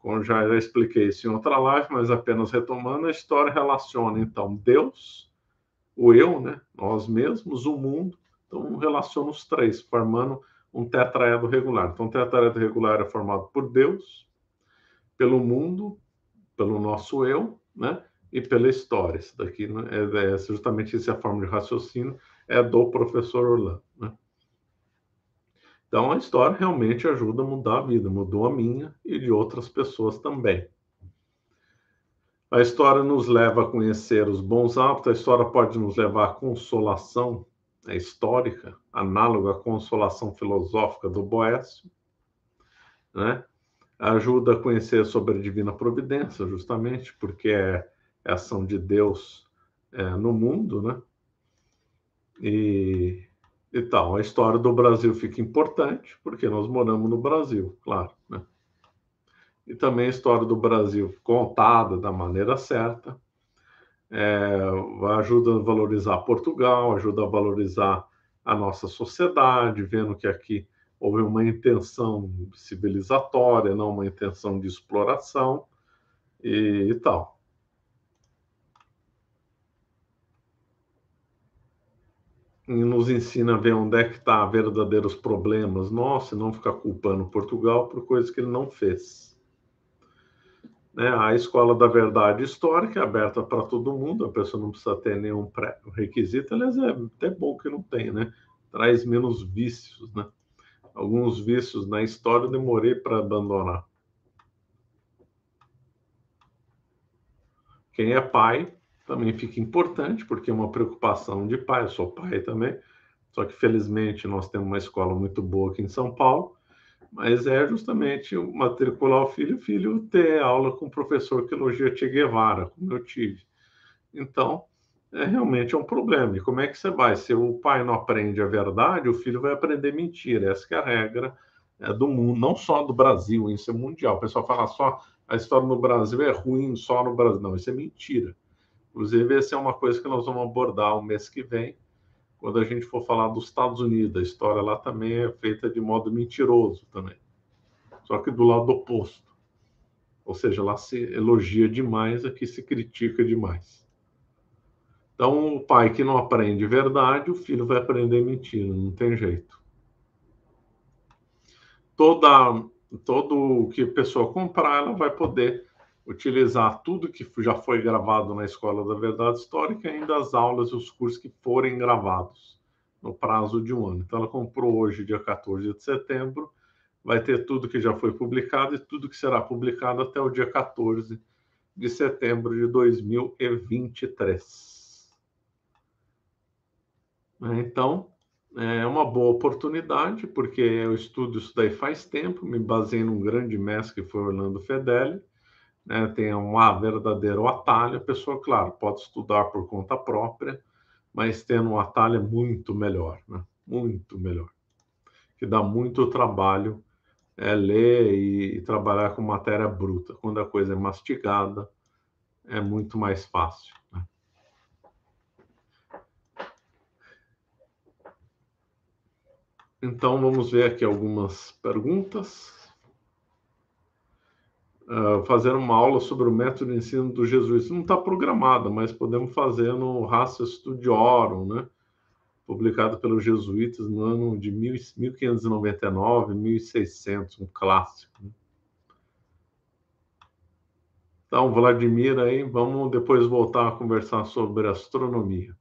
como já expliquei isso em outra live, mas apenas retomando, a história relaciona então Deus, o eu, né, nós mesmos, o mundo, então relaciona os três, formando um tetraedro regular. Então, o tetraedro regular é formado por Deus, pelo mundo, pelo nosso eu, né, e pela história. Isso daqui né, é, é, justamente essa é forma de raciocínio é do professor Orlando. Né? Então a história realmente ajuda a mudar a vida, mudou a minha e de outras pessoas também. A história nos leva a conhecer os bons hábitos, a história pode nos levar à consolação é histórica, análoga à consolação filosófica do Boécio, né? ajuda a conhecer sobre a divina providência, justamente porque é, é a ação de Deus é, no mundo, né? E então, a história do Brasil fica importante, porque nós moramos no Brasil, claro. Né? E também a história do Brasil contada da maneira certa é, ajuda a valorizar Portugal, ajuda a valorizar a nossa sociedade, vendo que aqui houve uma intenção civilizatória, não uma intenção de exploração e, e tal. nos ensina a ver onde é que está verdadeiros problemas nossos e não ficar culpando Portugal por coisas que ele não fez. Né? A Escola da Verdade Histórica é aberta para todo mundo, a pessoa não precisa ter nenhum requisito, aliás, é até bom que não tem, né? Traz menos vícios, né? Alguns vícios na história eu demorei para abandonar. Quem é pai também fica importante, porque é uma preocupação de pai, eu sou pai também, só que felizmente nós temos uma escola muito boa aqui em São Paulo, mas é justamente matricular o filho, o filho ter aula com o professor que elogia Che Guevara, como eu tive. Então, é realmente é um problema. E como é que você vai? Se o pai não aprende a verdade, o filho vai aprender mentira. Essa é a regra é, do mundo, não só do Brasil, isso é mundial. O pessoal fala só a história no Brasil é ruim, só no Brasil. Não, isso é mentira. Inclusive, essa é uma coisa que nós vamos abordar o mês que vem, quando a gente for falar dos Estados Unidos. A história lá também é feita de modo mentiroso também. Só que do lado oposto. Ou seja, lá se elogia demais, aqui se critica demais. Então, o pai que não aprende verdade, o filho vai aprender mentira, não tem jeito. Toda, todo o que a pessoa comprar, ela vai poder utilizar tudo que já foi gravado na Escola da Verdade Histórica, ainda as aulas e os cursos que forem gravados no prazo de um ano. Então, ela comprou hoje, dia 14 de setembro, vai ter tudo que já foi publicado e tudo que será publicado até o dia 14 de setembro de 2023. Né, então, é uma boa oportunidade, porque eu estudo isso daí faz tempo, me baseei num grande mestre que foi Orlando Fedeli, né, tem um ah, verdadeiro atalho, a pessoa, claro, pode estudar por conta própria, mas tendo um atalho é muito melhor, né? muito melhor. Que dá muito trabalho é ler e, e trabalhar com matéria bruta. Quando a coisa é mastigada, é muito mais fácil. Né. Então, vamos ver aqui algumas perguntas. Ah, fazendo fazer uma aula sobre o método de ensino dos jesuítas. Não está programada, mas podemos fazer no Raça Studiorum, né? publicado pelos jesuítas no ano de 1599, 1600, um clássico. Né? Então, Vladimir, aí, vamos depois voltar a conversar sobre astronomia.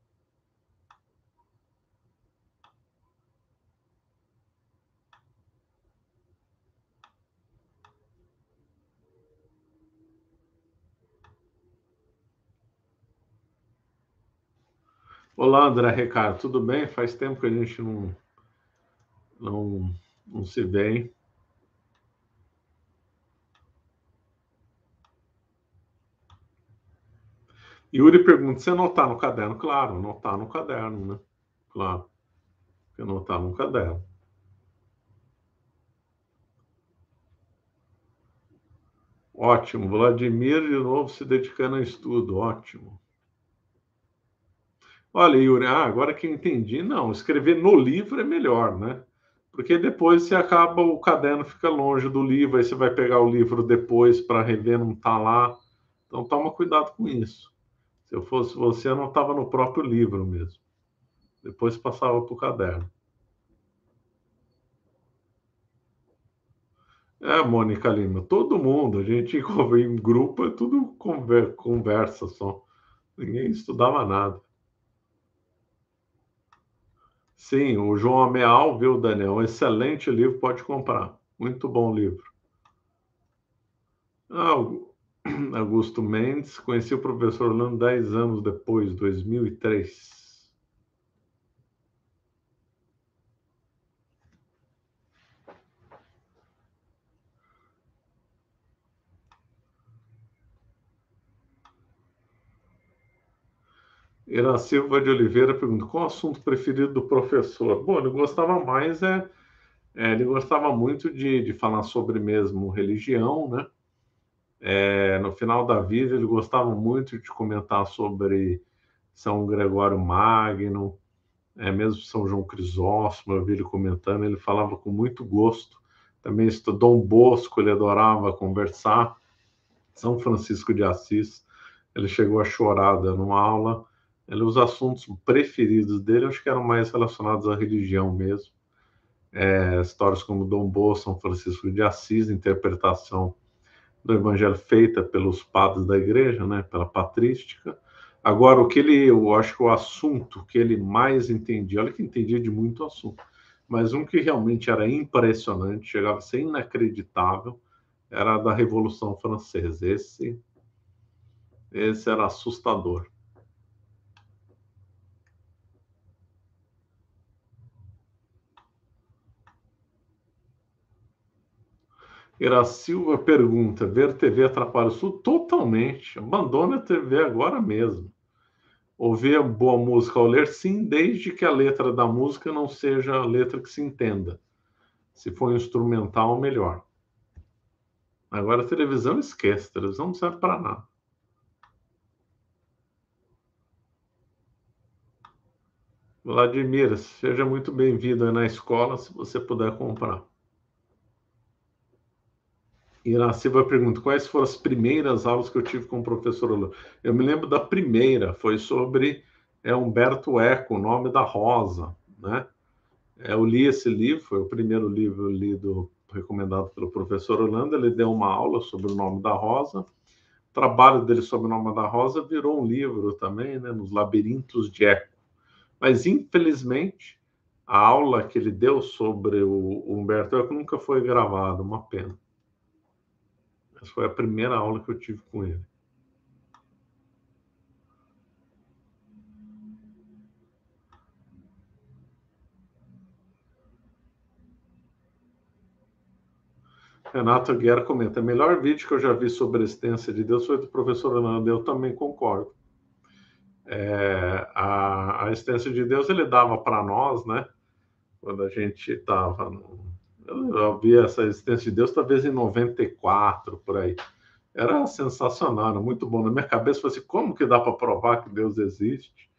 Olá, André Ricardo, tudo bem? Faz tempo que a gente não, não, não se vê. Hein? Yuri pergunta: você anotar tá no caderno? Claro, anotar tá no caderno, né? Claro, anotar tá no caderno. Ótimo, Vladimir de novo se dedicando a estudo, ótimo. Olha, Yuri, ah, agora que eu entendi, não, escrever no livro é melhor, né? Porque depois você acaba, o caderno fica longe do livro, aí você vai pegar o livro depois para rever, não está lá. Então toma cuidado com isso. Se eu fosse você, eu não estava no próprio livro mesmo. Depois passava para o caderno. É, Mônica Lima, todo mundo, a gente em grupo, é tudo conversa só. Ninguém estudava nada. Sim, o João Ameal, viu, Daniel? Um excelente livro, pode comprar. Muito bom livro. Ah, Augusto Mendes, conheci o professor Orlando 10 anos depois, 2003. Ira Silva de Oliveira pergunta: qual o assunto preferido do professor? Bom, ele gostava mais, é, é ele gostava muito de, de falar sobre mesmo religião, né? É, no final da vida, ele gostava muito de comentar sobre São Gregório Magno, é, mesmo São João Crisóstomo, eu vi ele comentando, ele falava com muito gosto. Também estudou Dom Bosco, ele adorava conversar. São Francisco de Assis, ele chegou a chorar dando aula. Ele, os assuntos preferidos dele, acho que eram mais relacionados à religião mesmo. É, histórias como Dom Bosco, São Francisco de Assis, interpretação do Evangelho feita pelos padres da Igreja, né, pela patrística. Agora, o que ele, eu acho que o assunto que ele mais entendia, olha que entendia de muito assunto, mas um que realmente era impressionante, chegava a ser inacreditável, era da Revolução Francesa. Esse, esse era assustador. Ira Silva pergunta: ver TV atrapalha o sul? Totalmente. Abandona a TV agora mesmo. Ouvir boa música ao ler? Sim, desde que a letra da música não seja a letra que se entenda. Se for instrumental, melhor. Agora a televisão esquece, a televisão não serve para nada. Vladimir, seja muito bem-vindo na escola, se você puder comprar. E Silva pergunta: quais foram as primeiras aulas que eu tive com o professor Olano? Eu me lembro da primeira, foi sobre é, Humberto Eco, O Nome da Rosa. Né? É, eu li esse livro, foi o primeiro livro lido, recomendado pelo professor Orlando. Ele deu uma aula sobre o nome da rosa. O trabalho dele sobre o nome da rosa virou um livro também, né, nos Labirintos de Eco. Mas, infelizmente, a aula que ele deu sobre o Humberto Eco nunca foi gravada, uma pena. Essa foi a primeira aula que eu tive com ele. Renato Guerra comenta: é melhor vídeo que eu já vi sobre a existência de Deus foi do professor Orlando. Eu também concordo. É, a, a existência de Deus ele dava para nós, né? Quando a gente estava no, eu vi essa existência de Deus talvez em 94, por aí. Era sensacional, era muito bom. Na minha cabeça, foi assim, como que dá para provar que Deus existe?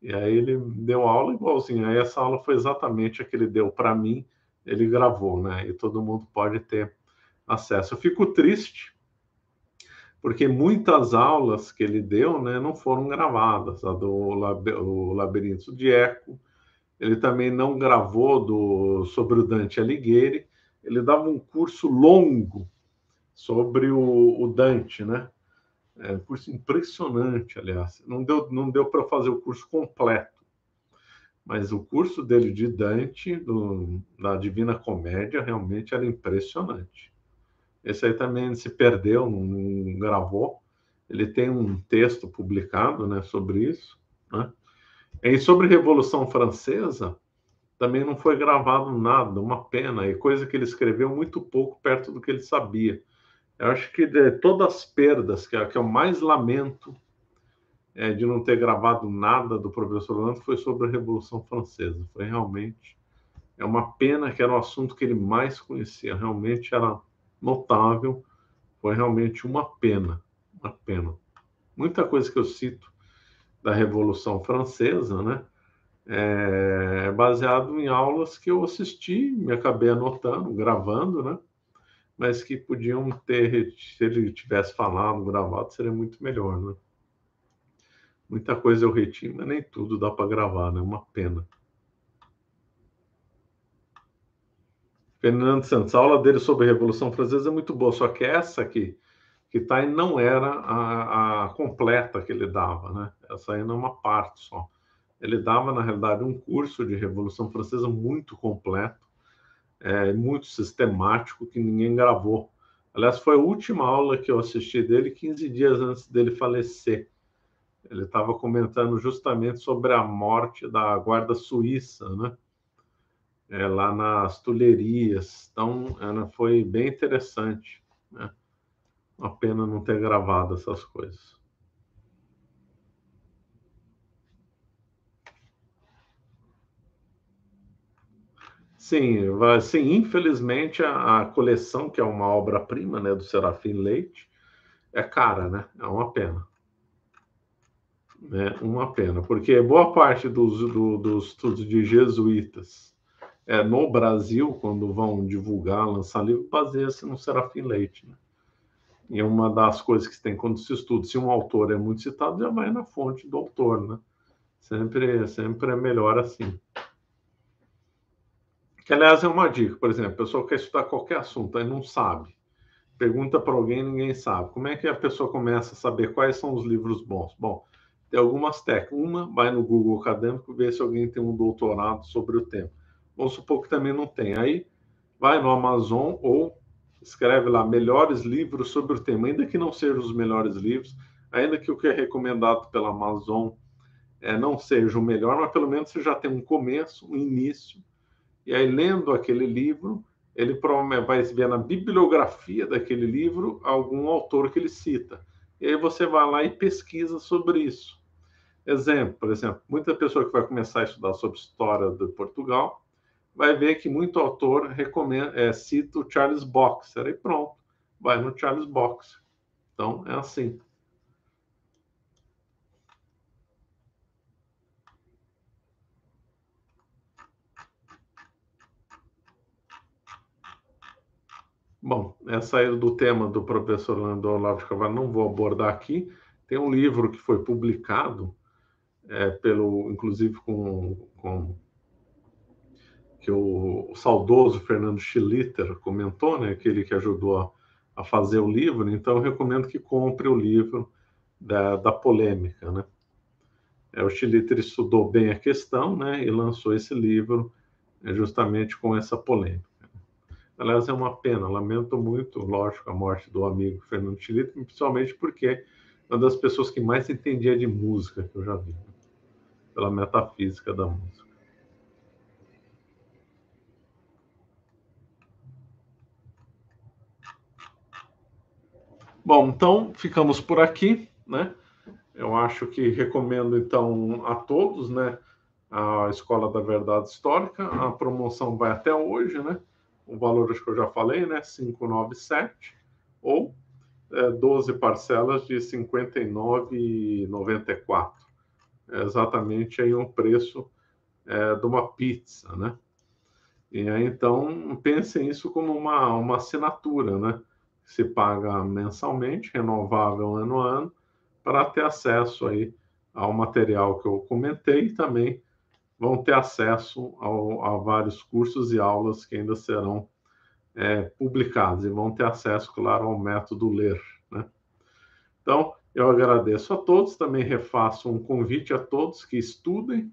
E aí ele deu aula igualzinho. Aí essa aula foi exatamente a que ele deu para mim, ele gravou, né? E todo mundo pode ter acesso. Eu fico triste, porque muitas aulas que ele deu né, não foram gravadas. A do o Labirinto de Eco, ele também não gravou do, sobre o Dante Alighieri, ele dava um curso longo sobre o, o Dante, né? É um curso impressionante, aliás. Não deu, não deu para fazer o curso completo, mas o curso dele de Dante, do, da Divina Comédia, realmente era impressionante. Esse aí também se perdeu, não, não gravou. Ele tem um texto publicado né, sobre isso, né? É, e sobre a Revolução Francesa, também não foi gravado nada, uma pena, e coisa que ele escreveu muito pouco perto do que ele sabia. Eu acho que de todas as perdas que, que eu mais lamento é, de não ter gravado nada do professor Orlando foi sobre a Revolução Francesa. Foi realmente é uma pena que era o um assunto que ele mais conhecia. Realmente era notável. Foi realmente uma pena, uma pena. Muita coisa que eu cito da Revolução Francesa, né? É, é baseado em aulas que eu assisti, me acabei anotando, gravando, né? Mas que podiam ter, se ele tivesse falado, gravado, seria muito melhor, né? Muita coisa eu retinha, mas nem tudo dá para gravar, né? Uma pena. Fernando Santos, a aula dele sobre a Revolução Francesa é muito boa, só que essa aqui, que tá, não era a, a, completa que ele dava, né? Essa aí não é uma parte só. Ele dava, na realidade, um curso de Revolução Francesa muito completo, é, muito sistemático, que ninguém gravou. Aliás, foi a última aula que eu assisti dele, 15 dias antes dele falecer. Ele estava comentando justamente sobre a morte da guarda suíça, né? É, lá nas Tulherias. Então, foi bem interessante, né? A pena não ter gravado essas coisas. Sim, vai, sim, infelizmente a, a, coleção, que é uma obra-prima né, do Serafim Leite, é cara, né? É uma pena. É uma pena, porque boa parte dos, do, dos estudos de jesuítas é, no Brasil, quando vão divulgar, lançar livro, baseia-se no Serafim Leite. Né? E uma das coisas que tem quando se estuda, se um autor é muito citado, já vai na fonte do autor, né? Sempre, sempre é melhor assim. Que, aliás, é uma dica, por exemplo, a pessoa quer estudar qualquer assunto e não sabe. Pergunta para alguém ninguém sabe. Como é que a pessoa começa a saber quais são os livros bons? Bom, tem algumas técnicas. Uma, vai no Google Acadêmico ver se alguém tem um doutorado sobre o tema. Vamos supor que também não tem. Aí, vai no Amazon ou escreve lá melhores livros sobre o tema, ainda que não sejam os melhores livros, ainda que o que é recomendado pela Amazon é, não seja o melhor, mas pelo menos você já tem um começo, um início, e aí lendo aquele livro, ele provavelmente vai ver na bibliografia daquele livro algum autor que ele cita. E aí você vai lá e pesquisa sobre isso. Exemplo, por exemplo, muita pessoa que vai começar a estudar sobre história de Portugal, vai ver que muito autor recomenda, é, cita o Charles Boxer e pronto, vai no Charles Boxer. Então é assim. Bom, essa é do tema do professor Leandro Olavo de Carvalho, não vou abordar aqui. Tem um livro que foi publicado, é, pelo, inclusive com, com que o, saudoso Fernando Schlitter comentou, né, aquele que ajudou a, a fazer o livro, então eu recomendo que compre o livro da, da polêmica, né. É, o Schlitter estudou bem a questão, né, e lançou esse livro é, justamente com essa polêmica. Aliás, é uma pena, lamento muito, lógico, a morte do amigo Fernando Schlitter, principalmente porque é uma das pessoas que mais entendia de música que eu já vi, né, pela metafísica da música. Bom, então ficamos por aqui, né? Eu acho que recomendo então a todos, né? A Escola da Verdade Histórica, a promoção vai até hoje, né? O valor acho que eu já falei, né? 597 ou é, 12 parcelas de 59,94. É exatamente aí um preço é, de uma pizza, né? E aí, então, pensem isso como uma, uma assinatura, né? se paga mensalmente, renovável ano a ano, para ter acesso aí ao material que eu comentei e também vão ter acesso ao, a vários cursos e aulas que ainda serão é, publicados e vão ter acesso, claro, ao método ler. Né? Então, eu agradeço a todos, também refaço um convite a todos que estudem,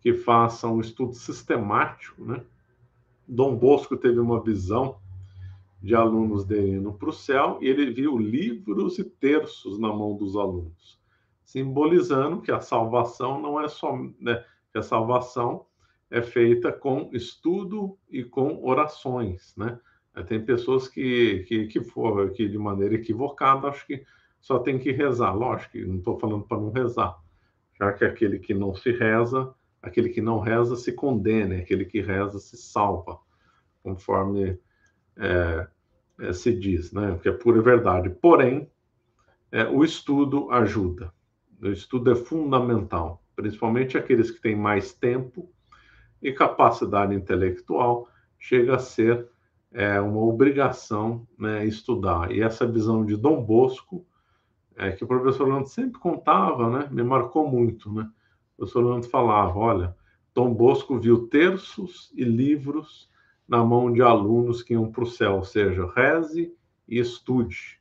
que façam um estudo sistemático. Né? Dom Bosco teve uma visão de alunos de Eno para o céu e ele viu livros e terços na mão dos alunos, simbolizando que a salvação não é só né, que a salvação é feita com estudo e com orações, né? É, tem pessoas que que, que, for, que de maneira equivocada acho que só tem que rezar, lógico, não estou falando para não rezar, já que aquele que não se reza, aquele que não reza se condena, aquele que reza se salva, conforme é, é, se diz, né? Que é pura verdade. Porém, é, o estudo ajuda. O estudo é fundamental, principalmente aqueles que têm mais tempo e capacidade intelectual chega a ser é, uma obrigação né, estudar. E essa visão de Dom Bosco, é, que o professor Lando sempre contava, né, me marcou muito. Né? O professor Lando falava: olha, Dom Bosco viu terços e livros na mão de alunos que iam para o céu, ou seja, reze e estude.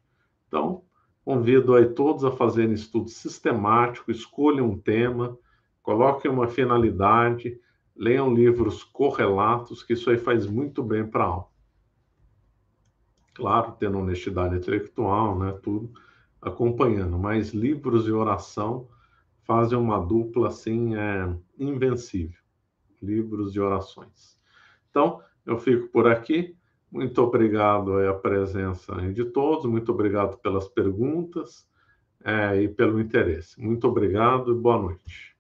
Então, convido aí todos a fazerem estudo sistemático, escolham um tema, coloquem uma finalidade, leiam livros correlatos, que isso aí faz muito bem para a alma. Claro, tendo honestidade intelectual, né, tudo, acompanhando, mas livros e oração fazem uma dupla, assim, é, invencível. Livros e orações. Então, eu fico por aqui. Muito obrigado a presença de todos, muito obrigado pelas perguntas é, e pelo interesse. Muito obrigado e boa noite.